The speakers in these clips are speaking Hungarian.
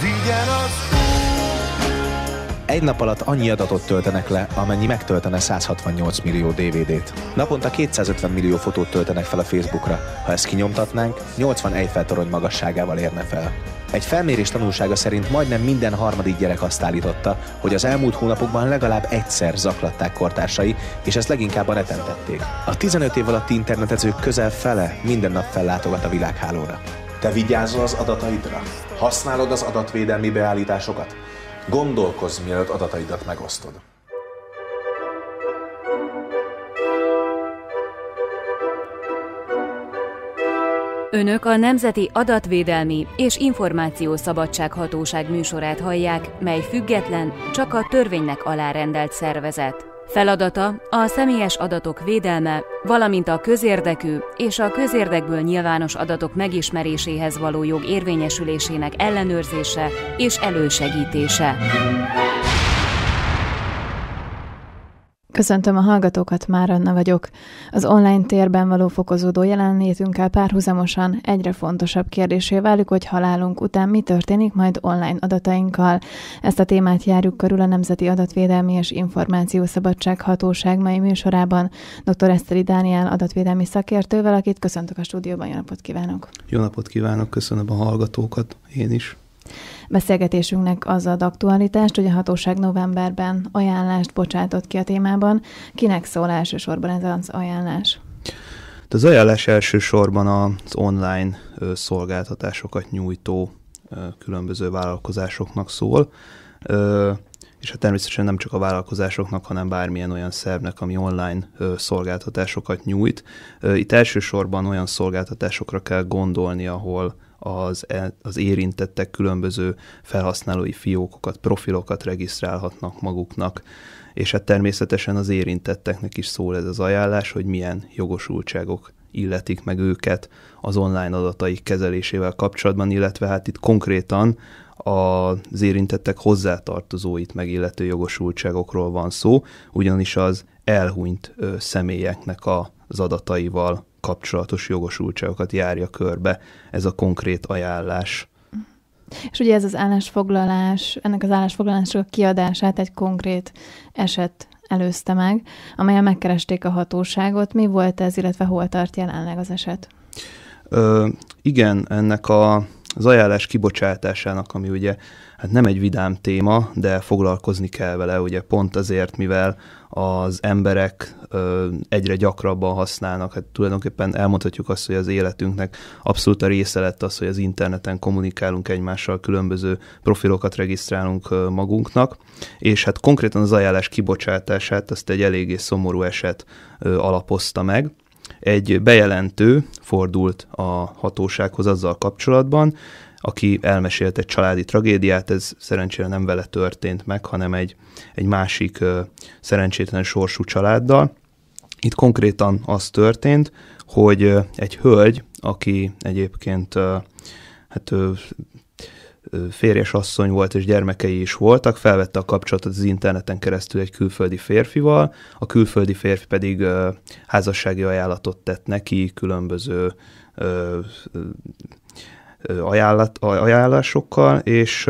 vigyen az egy nap alatt annyi adatot töltenek le, amennyi megtöltene 168 millió DVD-t. Naponta 250 millió fotót töltenek fel a Facebookra. Ha ezt kinyomtatnánk, 80 Eiffel-torony magasságával érne fel. Egy felmérés tanulsága szerint majdnem minden harmadik gyerek azt állította, hogy az elmúlt hónapokban legalább egyszer zaklatták kortársai, és ezt leginkább a neten tették. A 15 év alatti internetezők közel fele minden nap fellátogat a világhálóra. Te vigyázol az adataidra? Használod az adatvédelmi beállításokat? Gondolkozz, mielőtt adataidat megosztod. Önök a Nemzeti Adatvédelmi és Információszabadság Hatóság műsorát hallják, mely független, csak a törvénynek alárendelt szervezet. Feladata a személyes adatok védelme valamint a közérdekű és a közérdekből nyilvános adatok megismeréséhez való jog érvényesülésének ellenőrzése és elősegítése. Köszöntöm a hallgatókat, már Anna vagyok. Az online térben való fokozódó jelenlétünkkel párhuzamosan egyre fontosabb kérdésé válik, hogy halálunk után mi történik majd online adatainkkal. Ezt a témát járjuk körül a Nemzeti Adatvédelmi és Információszabadság Hatóság mai műsorában dr. Eszteri Dániel adatvédelmi szakértővel, akit köszöntök a stúdióban. Jó napot kívánok! Jó napot kívánok, köszönöm a hallgatókat, én is beszélgetésünknek az ad aktualitást, hogy a hatóság novemberben ajánlást bocsátott ki a témában. Kinek szól elsősorban ez az ajánlás? De hát az ajánlás elsősorban az online szolgáltatásokat nyújtó különböző vállalkozásoknak szól, és hát természetesen nem csak a vállalkozásoknak, hanem bármilyen olyan szervnek, ami online szolgáltatásokat nyújt. Itt elsősorban olyan szolgáltatásokra kell gondolni, ahol az, e, az érintettek különböző felhasználói fiókokat, profilokat regisztrálhatnak maguknak, és hát természetesen az érintetteknek is szól ez az ajánlás, hogy milyen jogosultságok illetik meg őket az online adataik kezelésével kapcsolatban, illetve hát itt konkrétan az érintettek hozzátartozóit megillető jogosultságokról van szó, ugyanis az elhunyt személyeknek az adataival kapcsolatos jogosultságokat járja körbe ez a konkrét ajánlás. És ugye ez az állásfoglalás, ennek az állásfoglalásnak a kiadását egy konkrét eset előzte meg, amelyen megkeresték a hatóságot. Mi volt ez, illetve hol tart jelenleg az eset? Ö, igen, ennek a az ajánlás kibocsátásának, ami ugye hát nem egy vidám téma, de foglalkozni kell vele, ugye pont azért, mivel az emberek ö, egyre gyakrabban használnak, hát tulajdonképpen elmondhatjuk azt, hogy az életünknek abszolút a része lett az, hogy az interneten kommunikálunk egymással, különböző profilokat regisztrálunk ö, magunknak, és hát konkrétan az ajánlás kibocsátását, azt egy eléggé szomorú eset ö, alapozta meg, egy bejelentő fordult a hatósághoz azzal kapcsolatban, aki elmesélt egy családi tragédiát, ez szerencsére nem vele történt meg, hanem egy, egy másik ö, szerencsétlen sorsú családdal. Itt konkrétan az történt, hogy ö, egy hölgy, aki egyébként ö, hát férjes asszony volt, és gyermekei is voltak, felvette a kapcsolatot az interneten keresztül egy külföldi férfival, a külföldi férfi pedig házassági ajánlatot tett neki különböző ajánlat, ajánlásokkal, és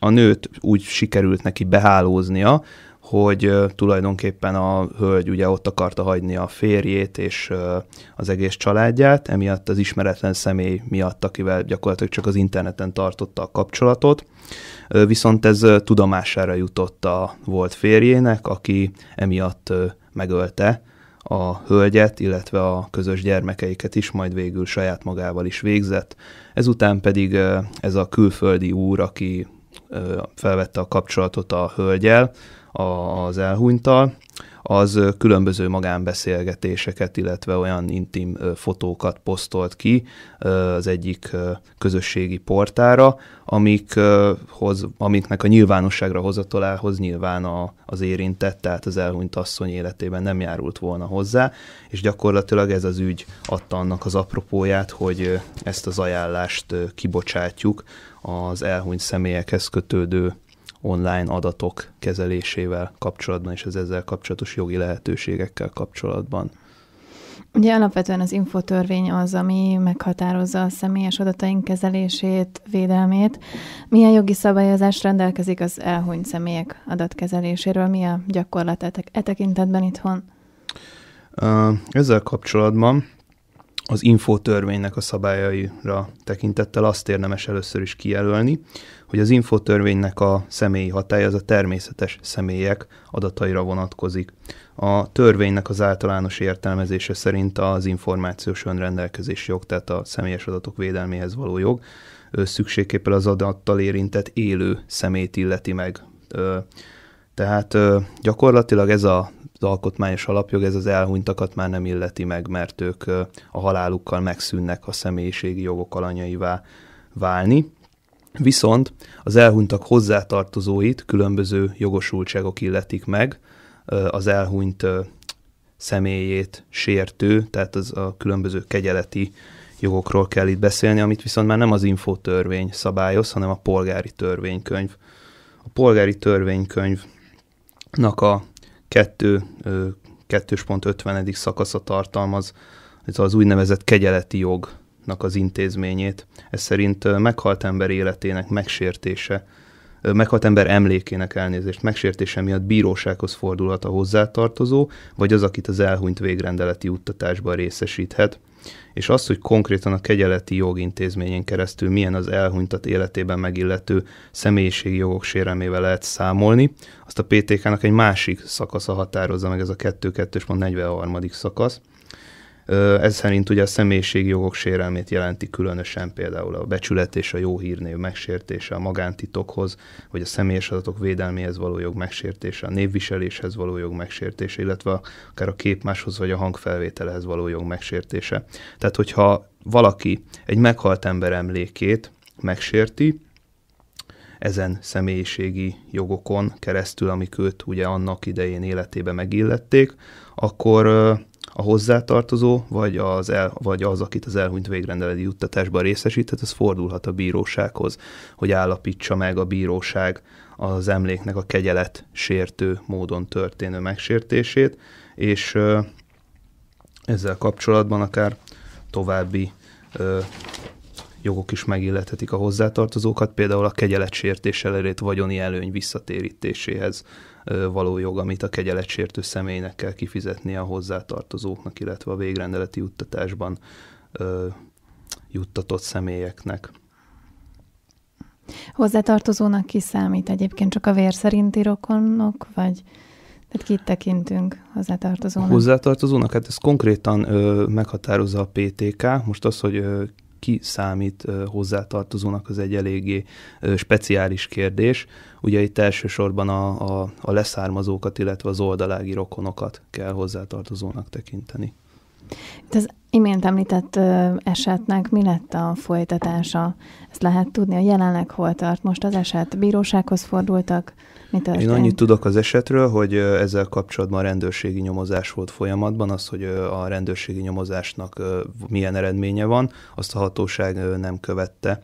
a nőt úgy sikerült neki behálóznia, hogy tulajdonképpen a hölgy ugye ott akarta hagyni a férjét és az egész családját, emiatt az ismeretlen személy miatt, akivel gyakorlatilag csak az interneten tartotta a kapcsolatot, viszont ez tudomására jutott a volt férjének, aki emiatt megölte a hölgyet, illetve a közös gyermekeiket is, majd végül saját magával is végzett. Ezután pedig ez a külföldi úr, aki felvette a kapcsolatot a hölgyel, az elhunytal, az különböző magánbeszélgetéseket, illetve olyan intim fotókat posztolt ki az egyik közösségi portára, amikhoz, amiknek a nyilvánosságra hozatolához nyilván a, az érintett, tehát az elhunyt asszony életében nem járult volna hozzá, és gyakorlatilag ez az ügy adta annak az apropóját, hogy ezt az ajánlást kibocsátjuk az elhunyt személyekhez kötődő online adatok kezelésével kapcsolatban és az ezzel kapcsolatos jogi lehetőségekkel kapcsolatban. Ugye alapvetően az infotörvény az, ami meghatározza a személyes adataink kezelését, védelmét. Milyen jogi szabályozás rendelkezik az elhunyt személyek adatkezeléséről? Mi a gyakorlat e, e tekintetben itthon? Ezzel kapcsolatban az infotörvénynek a szabályaira tekintettel azt érdemes először is kijelölni, hogy az infotörvénynek a személyi hatája az a természetes személyek adataira vonatkozik. A törvénynek az általános értelmezése szerint az információs önrendelkezési jog, tehát a személyes adatok védelméhez való jog, szükségképpen az adattal érintett élő szemét illeti meg. Tehát gyakorlatilag ez a alkotmányos alapjog ez az elhunytakat már nem illeti meg, mert ők a halálukkal megszűnnek a személyiségi jogok alanyaivá válni. Viszont az elhunytak hozzátartozóit különböző jogosultságok illetik meg, az elhunyt személyét sértő, tehát az a különböző kegyeleti jogokról kell itt beszélni, amit viszont már nem az infotörvény szabályoz, hanem a polgári törvénykönyv. A polgári törvénykönyvnak a 2.50. szakasza tartalmaz ez az úgynevezett kegyeleti jognak az intézményét. Ez szerint meghalt ember életének megsértése, meghalt ember emlékének elnézést megsértése miatt bírósághoz fordulhat a hozzátartozó, vagy az, akit az elhunyt végrendeleti juttatásban részesíthet és az, hogy konkrétan a kegyeleti jogintézményen keresztül milyen az elhunytat életében megillető személyiségi jogok sérelmével lehet számolni, azt a PTK-nak egy másik szakasza határozza meg ez a 2.2.43. szakasz, ez szerint ugye a személyiségi jogok sérelmét jelenti különösen például a becsület és a jó hírnév megsértése, a magántitokhoz, vagy a személyes adatok védelméhez való jog megsértése, a névviseléshez való jog megsértése, illetve akár a képmáshoz vagy a hangfelvételhez való jog megsértése. Tehát, hogyha valaki egy meghalt ember emlékét megsérti, ezen személyiségi jogokon keresztül, amik őt ugye annak idején életébe megillették, akkor a hozzátartozó, vagy az, el, vagy az akit az elhunyt végrendeleti juttatásban részesített, az fordulhat a bírósághoz, hogy állapítsa meg a bíróság az emléknek a kegyelet sértő módon történő megsértését, és ezzel kapcsolatban akár további ö, jogok is megillethetik a hozzátartozókat, például a kegyeletsértéssel elérét vagyoni előny visszatérítéséhez való jog, amit a sértő személynek kell kifizetni a hozzátartozóknak, illetve a végrendeleti juttatásban juttatott személyeknek. Hozzátartozónak ki számít egyébként csak a vér szerinti rokonok, vagy tehát kit tekintünk hozzátartozónak? Hozzátartozónak? Hát ez konkrétan ö, meghatározza a PTK. Most az, hogy ö, ki számít hozzátartozónak, az egy eléggé speciális kérdés. Ugye itt elsősorban a, a, a leszármazókat, illetve az oldalági rokonokat kell hozzátartozónak tekinteni az imént említett esetnek mi lett a folytatása? Ezt lehet tudni, a jelenleg hol tart most az eset? Bírósághoz fordultak? Mi történt? Én annyit tudok az esetről, hogy ezzel kapcsolatban a rendőrségi nyomozás volt folyamatban, az, hogy a rendőrségi nyomozásnak milyen eredménye van, azt a hatóság nem követte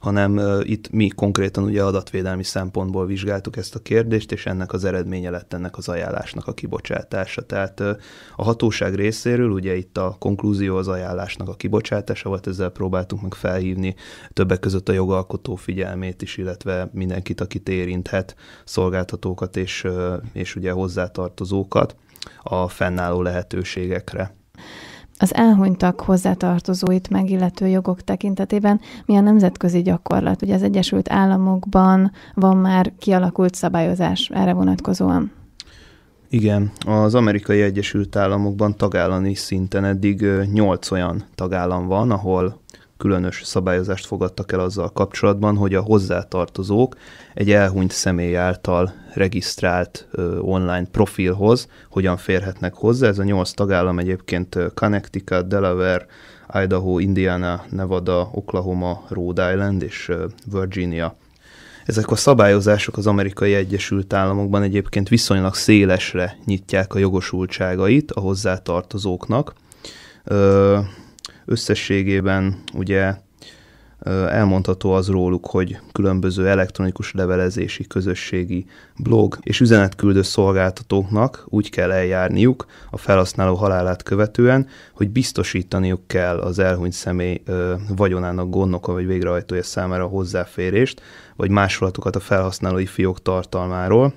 hanem itt mi konkrétan ugye adatvédelmi szempontból vizsgáltuk ezt a kérdést, és ennek az eredménye lett ennek az ajánlásnak a kibocsátása. Tehát a hatóság részéről ugye itt a konklúzió az ajánlásnak a kibocsátása volt, ezzel próbáltunk meg felhívni többek között a jogalkotó figyelmét is, illetve mindenkit, akit érinthet, szolgáltatókat és, és ugye hozzátartozókat a fennálló lehetőségekre az elhunytak hozzátartozóit megillető jogok tekintetében mi a nemzetközi gyakorlat? Ugye az Egyesült Államokban van már kialakult szabályozás erre vonatkozóan. Igen, az amerikai Egyesült Államokban tagállami szinten eddig 8 olyan tagállam van, ahol különös szabályozást fogadtak el azzal kapcsolatban, hogy a hozzátartozók egy elhunyt személy által regisztrált online profilhoz hogyan férhetnek hozzá. Ez a nyolc tagállam egyébként Connecticut, Delaware, Idaho, Indiana, Nevada, Oklahoma, Rhode Island és Virginia. Ezek a szabályozások az amerikai Egyesült Államokban egyébként viszonylag szélesre nyitják a jogosultságait a hozzátartozóknak. Ö, Összességében ugye elmondható az róluk, hogy különböző elektronikus levelezési, közösségi, blog és üzenetküldő szolgáltatóknak úgy kell eljárniuk a felhasználó halálát követően, hogy biztosítaniuk kell az elhunyt személy vagyonának gondnoka vagy végrehajtója számára hozzáférést, vagy másolatokat a felhasználói fiók tartalmáról,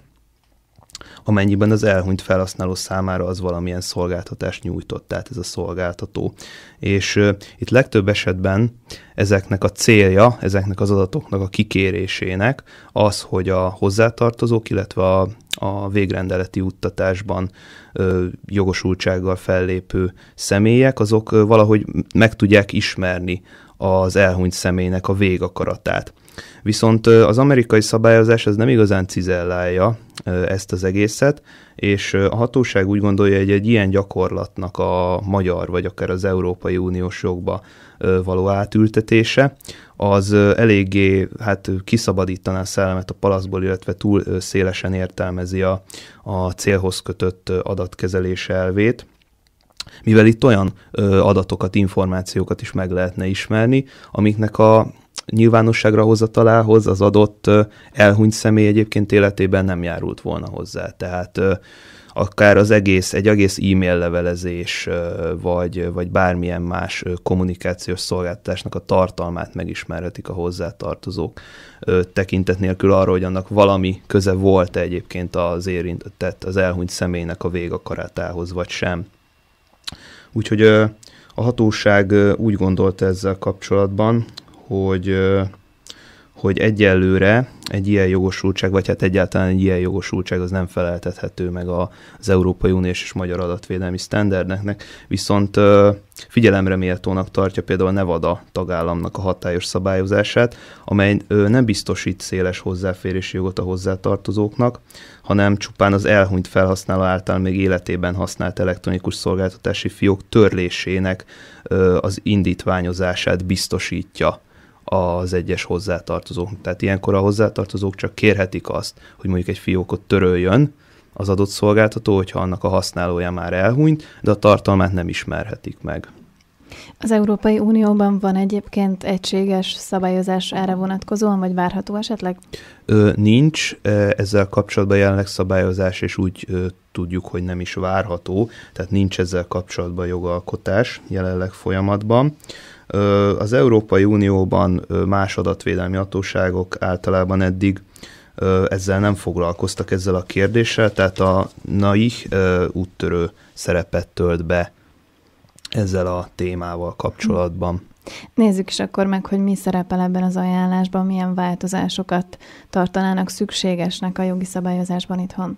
amennyiben az elhunyt felhasználó számára az valamilyen szolgáltatást nyújtott, tehát ez a szolgáltató. És uh, itt legtöbb esetben ezeknek a célja, ezeknek az adatoknak a kikérésének az, hogy a hozzátartozók, illetve a, a végrendeleti juttatásban uh, jogosultsággal fellépő személyek, azok uh, valahogy meg tudják ismerni az elhunyt személynek a végakaratát. Viszont az amerikai szabályozás az nem igazán cizellálja ezt az egészet, és a hatóság úgy gondolja, hogy egy ilyen gyakorlatnak a magyar vagy akár az Európai Uniós jogba való átültetése, az eléggé hát kiszabadítaná a szellemet a palaszból, illetve túl szélesen értelmezi a, a célhoz kötött adatkezelés elvét mivel itt olyan ö, adatokat, információkat is meg lehetne ismerni, amiknek a nyilvánosságra hozatalához az adott elhunyt személy egyébként életében nem járult volna hozzá. Tehát akár az egész, egy egész e-mail levelezés, vagy, vagy bármilyen más kommunikációs szolgáltatásnak a tartalmát megismerhetik a hozzátartozók tekintet nélkül arra, hogy annak valami köze volt -e egyébként az érintett, az elhunyt személynek a végakarátához, vagy sem. Úgyhogy a hatóság úgy gondolta ezzel kapcsolatban, hogy, hogy egyelőre egy ilyen jogosultság, vagy hát egyáltalán egy ilyen jogosultság az nem feleltethető meg az Európai Uniós és Magyar Adatvédelmi Sztenderdeknek, viszont figyelemre méltónak tartja például a Nevada tagállamnak a hatályos szabályozását, amely nem biztosít széles hozzáférési jogot a hozzátartozóknak, hanem csupán az elhunyt felhasználó által még életében használt elektronikus szolgáltatási fiók törlésének az indítványozását biztosítja az egyes hozzátartozók. Tehát ilyenkor a hozzátartozók csak kérhetik azt, hogy mondjuk egy fiókot töröljön az adott szolgáltató, hogyha annak a használója már elhunyt, de a tartalmát nem ismerhetik meg. Az Európai Unióban van egyébként egységes szabályozás erre vonatkozóan, vagy várható esetleg? Ö, nincs, ezzel kapcsolatban jelenleg szabályozás, és úgy ö, tudjuk, hogy nem is várható, tehát nincs ezzel kapcsolatban jogalkotás jelenleg folyamatban. Az Európai Unióban más adatvédelmi hatóságok általában eddig ezzel nem foglalkoztak ezzel a kérdéssel, tehát a NAIH úttörő szerepet tölt be ezzel a témával kapcsolatban. Nézzük is akkor meg, hogy mi szerepel ebben az ajánlásban, milyen változásokat tartanának szükségesnek a jogi szabályozásban itthon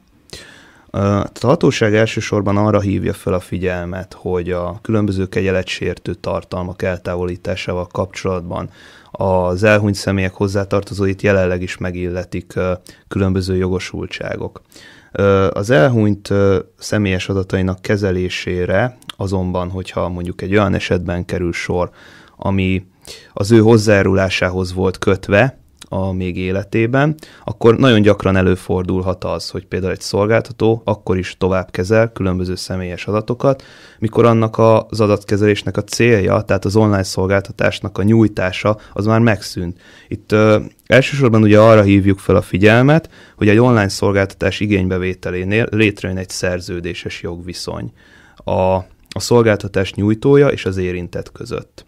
a hatóság elsősorban arra hívja fel a figyelmet, hogy a különböző kegyeletsértő tartalmak eltávolításával kapcsolatban az elhunyt személyek hozzátartozóit jelenleg is megilletik különböző jogosultságok. Az elhunyt személyes adatainak kezelésére azonban, hogyha mondjuk egy olyan esetben kerül sor, ami az ő hozzájárulásához volt kötve, a még életében, akkor nagyon gyakran előfordulhat az, hogy például egy szolgáltató akkor is tovább kezel különböző személyes adatokat, mikor annak az adatkezelésnek a célja, tehát az online szolgáltatásnak a nyújtása, az már megszűnt. Itt ö, elsősorban ugye arra hívjuk fel a figyelmet, hogy egy online szolgáltatás igénybevételénél létrejön egy szerződéses jogviszony. A a szolgáltatás nyújtója és az érintett között.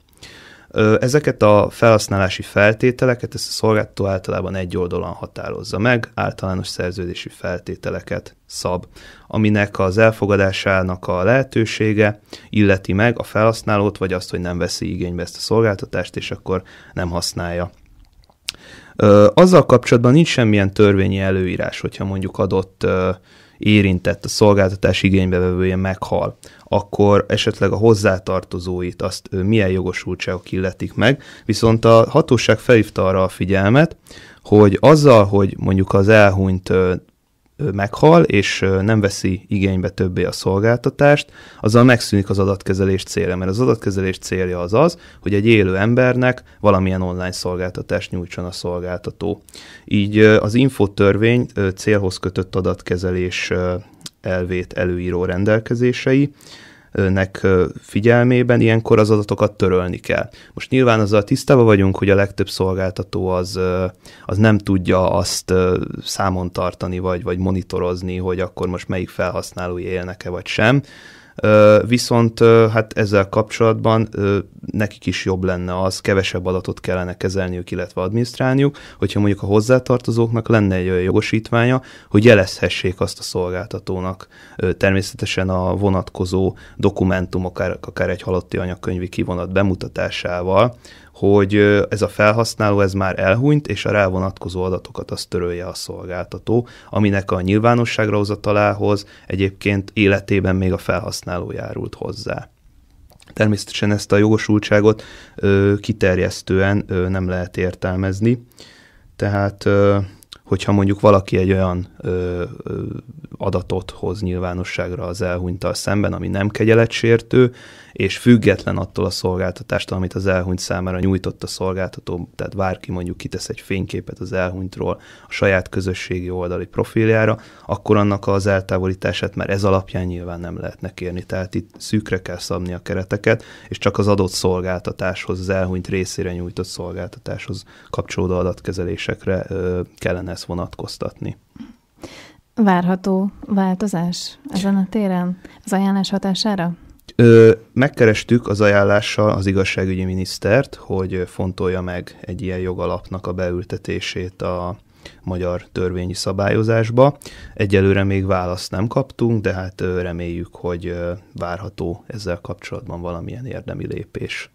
Ezeket a felhasználási feltételeket ezt a szolgáltató általában egy oldalon határozza meg, általános szerződési feltételeket szab, aminek az elfogadásának a lehetősége illeti meg a felhasználót, vagy azt, hogy nem veszi igénybe ezt a szolgáltatást, és akkor nem használja. Azzal kapcsolatban nincs semmilyen törvényi előírás, hogyha mondjuk adott érintett, a szolgáltatás igénybevevője meghal, akkor esetleg a hozzátartozóit azt milyen jogosultságok illetik meg. Viszont a hatóság felhívta arra a figyelmet, hogy azzal, hogy mondjuk az elhunyt meghal, és nem veszi igénybe többé a szolgáltatást, azzal megszűnik az adatkezelés célja, mert az adatkezelés célja az az, hogy egy élő embernek valamilyen online szolgáltatást nyújtson a szolgáltató. Így az infotörvény célhoz kötött adatkezelés elvét előíró rendelkezései, nek figyelmében ilyenkor az adatokat törölni kell. Most nyilván azzal tisztában vagyunk, hogy a legtöbb szolgáltató az, az nem tudja azt számon tartani, vagy, vagy monitorozni, hogy akkor most melyik felhasználói élnek-e, vagy sem viszont hát ezzel kapcsolatban nekik is jobb lenne az, kevesebb adatot kellene kezelniük, illetve adminisztrálniuk, hogyha mondjuk a hozzátartozóknak lenne egy olyan jogosítványa, hogy jelezhessék azt a szolgáltatónak természetesen a vonatkozó dokumentumok, akár, akár egy halotti anyakönyvi kivonat bemutatásával, hogy ez a felhasználó ez már elhunyt, és a rá vonatkozó adatokat azt törölje a szolgáltató, aminek a nyilvánosságra hozatalához egyébként életében még a felhasználó járult hozzá. Természetesen ezt a jogosultságot ö, kiterjesztően ö, nem lehet értelmezni, tehát ö, hogyha mondjuk valaki egy olyan ö, ö, adatot hoz nyilvánosságra az elhunytal szemben, ami nem kegyeletsértő, és független attól a szolgáltatástól, amit az elhunyt számára nyújtott a szolgáltató, tehát bárki mondjuk kitesz egy fényképet az elhunytról a saját közösségi oldali profiljára, akkor annak az eltávolítását már ez alapján nyilván nem lehetne kérni. Tehát itt szűkre kell szabni a kereteket, és csak az adott szolgáltatáshoz, az elhunyt részére nyújtott szolgáltatáshoz kapcsolódó adatkezelésekre ö, kellene ezt lesz vonatkoztatni. Várható változás ezen a téren, az ajánlás hatására? Ö, megkerestük az ajánlással az igazságügyi minisztert, hogy fontolja meg egy ilyen jogalapnak a beültetését a magyar törvényi szabályozásba. Egyelőre még választ nem kaptunk, de hát reméljük, hogy várható ezzel kapcsolatban valamilyen érdemi lépés.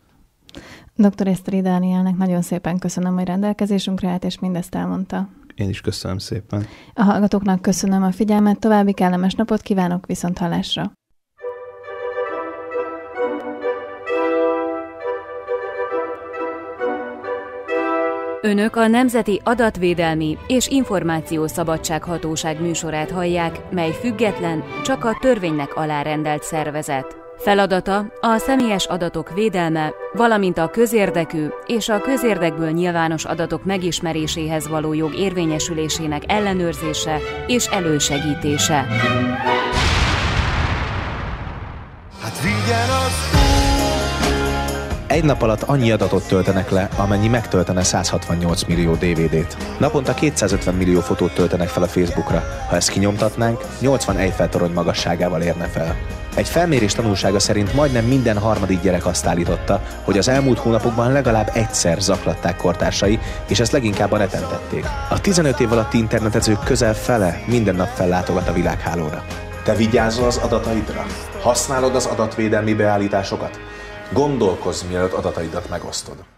Dr. Eszteri Dánielnek nagyon szépen köszönöm, hogy rendelkezésünkre állt, és mindezt elmondta. Én is köszönöm szépen. A hallgatóknak köszönöm a figyelmet, további kellemes napot kívánok, viszont hallásra! Önök a Nemzeti Adatvédelmi és Információszabadság Hatóság műsorát hallják, mely független, csak a törvénynek alárendelt szervezet. Feladata a személyes adatok védelme, valamint a közérdekű és a közérdekből nyilvános adatok megismeréséhez való jog érvényesülésének ellenőrzése és elősegítése. egy nap alatt annyi adatot töltenek le, amennyi megtöltene 168 millió DVD-t. Naponta 250 millió fotót töltenek fel a Facebookra. Ha ezt kinyomtatnánk, 80 Eiffel-torony magasságával érne fel. Egy felmérés tanulsága szerint majdnem minden harmadik gyerek azt állította, hogy az elmúlt hónapokban legalább egyszer zaklatták kortársai, és ezt leginkább a neten tették. A 15 év alatti internetezők közel fele minden nap fellátogat a világhálóra. Te vigyázol az adataidra? Használod az adatvédelmi beállításokat? Gondolkozz, mielőtt adataidat megosztod.